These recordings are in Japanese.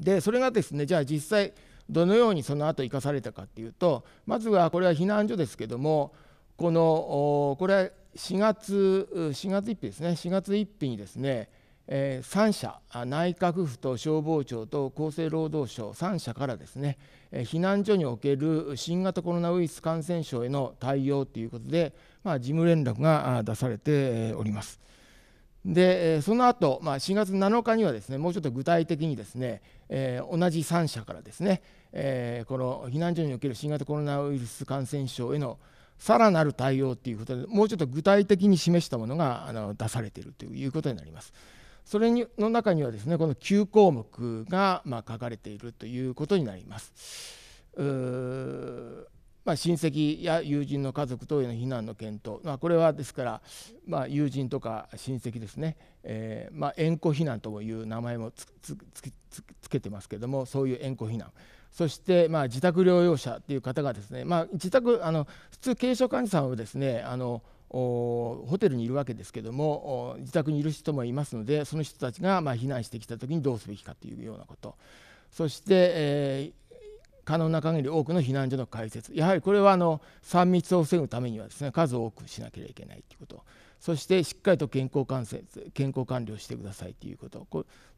でそれがですねじゃあ実際どのようにその後生かされたかっていうとまずはこれは避難所ですけどもこのこれは4月4月1日ですね4月1日にですねえー、3社内閣府と消防庁と厚生労働省3社からですね、えー、避難所における新型コロナウイルス感染症への対応ということで、まあ、事務連絡が出されております。でその後、まあ4月7日にはですねもうちょっと具体的にですね、えー、同じ3社からですね、えー、この避難所における新型コロナウイルス感染症へのさらなる対応ということでもうちょっと具体的に示したものがあの出されているということになります。それにの中にはですねこの9項目がまあ書かれているということになります。うまあ、親戚や友人の家族等への避難の検討、まあ、これはですから、まあ、友人とか親戚ですね、えーまあ、縁故避難という名前もつつつつけてますけどもそういう縁故避難そして、まあ、自宅療養者という方がですね、まあ、自宅あの普通軽症患者さんはですねあのホテルにいるわけですけども自宅にいる人もいますのでその人たちがまあ避難してきた時にどうすべきかというようなことそして、え可能な限り多くの避難所の開設やはりこれはあの3密を防ぐためにはですね数多くしなければいけないということそしてしっかりと健康観健康管理をしてくださいということ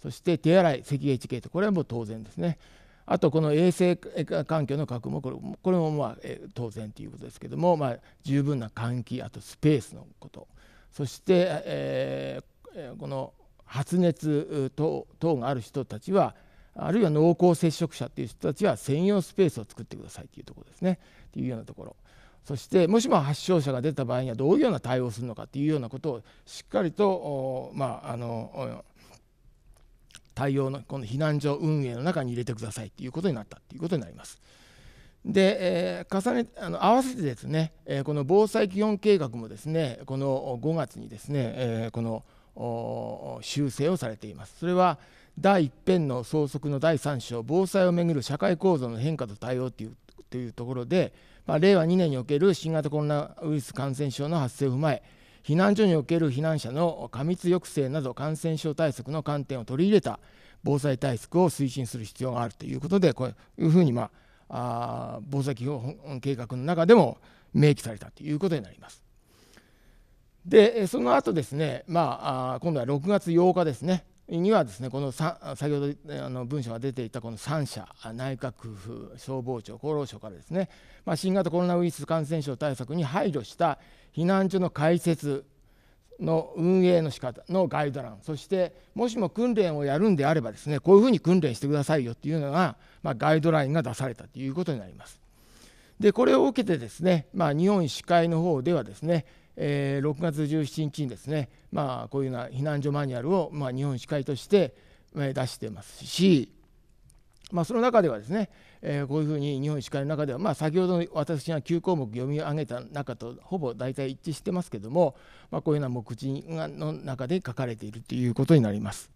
そして手洗い咳エチケットこれはもう当然ですねあとこの衛生環境の確保もこれこれもまあ当然ということですけども、まあ、十分な換気あとスペースのことそして、えー、この発熱等がある人たちはあるいは濃厚接触者という人たちは専用スペースを作ってくださいというところですねというようなところそしてもしも発症者が出た場合にはどういうような対応をするのかというようなことをしっかりとまああの対応のこの避難所運営の中に入れてくださいということになったということになります。で、えー、重ねあの合わせてですね、えー、この防災基本計画もですねこの5月にですね、えー、この修正をされています。それは第一編の総則の第3章防災をめぐる社会構造の変化と対応というというところで、まあ、令和2年における新型コロナウイルス感染症の発生を踏まえ避難所における避難者の過密抑制など感染症対策の観点を取り入れた防災対策を推進する必要があるということでこういうふうに、まあ、あ防災基本計画の中でも明記されたということになります。でその後ですね、まあ、今度は6月8日ですねにはですねこの先ほどあの文書が出ていたこの3社内閣府消防庁厚労省からですね、まあ、新型コロナウイルス感染症対策に配慮した避難所の開設の運営の仕方のガイドラインそしてもしも訓練をやるんであればですねこういうふうに訓練してくださいよっていうのが、まあ、ガイドラインが出されたということになります。でこれを受けてですね、まあ、日本医師会の方ではですねえー、6月17日にですね、まあ、こういうような避難所マニュアルを、まあ、日本医師会として、え出してますし、まあ、その中ではですね、えー、こういうふうに日本医師会の中では、まあ、先ほど私が9項目読み上げた中とほぼ大体一致してますけども、まあ、こういうような目次の中で書かれているということになります。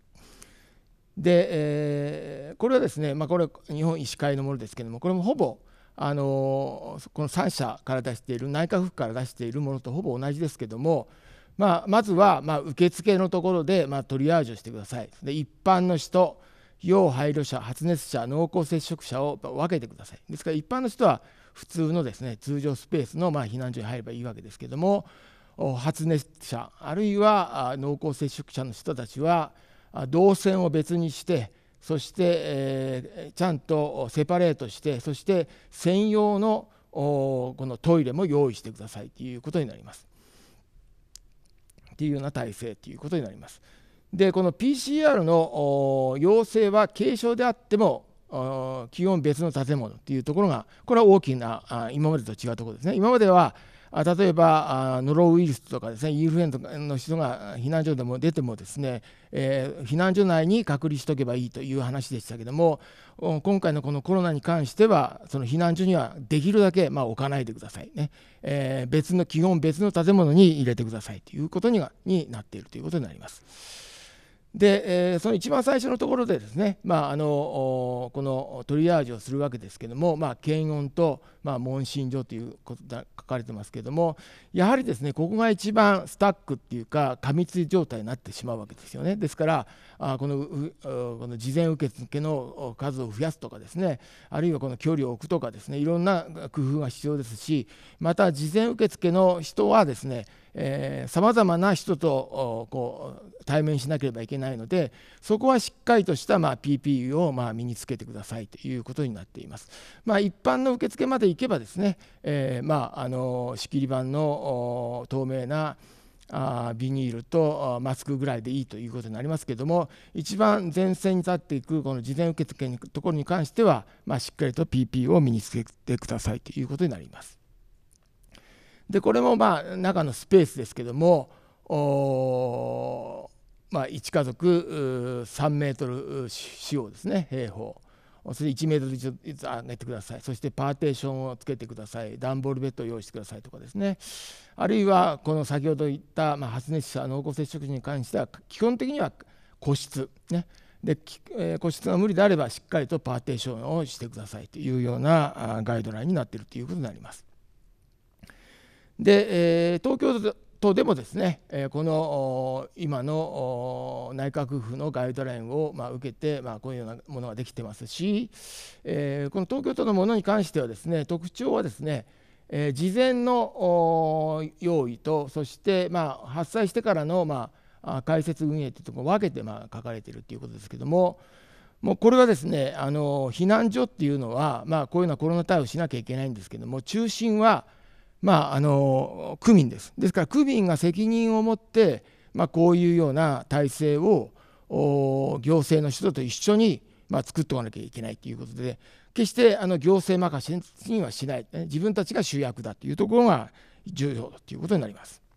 で、えー、これはですね、まあ、これは日本医師会のものですけどもこれもほぼあのこの3社から出している内閣府から出しているものとほぼ同じですけども、まあ、まずはま受付のところでまトリアージュしてくださいで一般の人要配慮者発熱者濃厚接触者を分けてくださいですから一般の人は普通のですね通常スペースのま避難所に入ればいいわけですけども発熱者あるいは濃厚接触者の人たちは動線を別にしてそして、えー、ちゃんとセパレートしてそして専用のこのトイレも用意してくださいということになります。というような体制ということになります。でこの PCR の要請は軽症であっても基本別の建物というところがこれは大きな今までと違うところですね。今までは例えばノロウイルスとかですねインフルエンザの人が避難所でも出てもですね、えー、避難所内に隔離しておけばいいという話でしたけども今回のこのコロナに関してはその避難所にはできるだけまあ置かないでくださいね、えー、別の基本別の建物に入れてくださいということにになっているということになります。で、えー、その一番最初のところでですね、まあ、あのこのトリアージをするわけですけども、まあ、検温と、まあ、問診所ということが書かれてますけどもやはりですねここが一番スタックっていうか過密状態になってしまうわけですよねですからあこのこの事前受付の数を増やすとかですねあるいはこの距離を置くとかですねいろんな工夫が必要ですしまた事前受付の人はですねさまざまな人とこう対面しなければいけないのでそこはしっかりとした、まあ、PPU を、まあ、身につけてくださいということになっています。まあ、一般の受付まで行けばですね、えー、まあ、あの仕切り板の透明なあビニールとマスクぐらいでいいということになりますけども一番前線に立っていくこの事前受付のところに関しては、まあ、しっかりと PP を身につけてくださいということになります。でこれもまあ中のスペースですけどもまあ、1家族3メートル四方ですね平方それ1メートルずつ上げてくださいそしてパーテーションをつけてください段ボールベッドを用意してくださいとかですねあるいはこの先ほど言った、まあ、発熱者濃厚接触者に関しては基本的には個室ねで、え個室が無理であればしっかりとパーテーションをしてくださいというようなガイドラインになっているということになります。で、えー、東京都でもですね、えー、この今の内閣府のガイドラインをまあ受けて、まあ、こういうようなものができてますし、えー、この東京都のものに関してはですね特徴はですね、えー、事前の用意とそしてまあ発災してからのまあ開設運営というところを分けてまあ書かれているということですけども。もうこれはですねあの避難所っていうのは、まあ、こういうようなコロナ対応しなきゃいけないんですけども中心はまあ、あの区民です。ですから区民が責任を持って、まあ、こういうような体制を行政の人と一緒に、まあ、作っておかなきゃいけないということで決してあの行政任せにはしない自分たちが主役だというところが重要ということになります。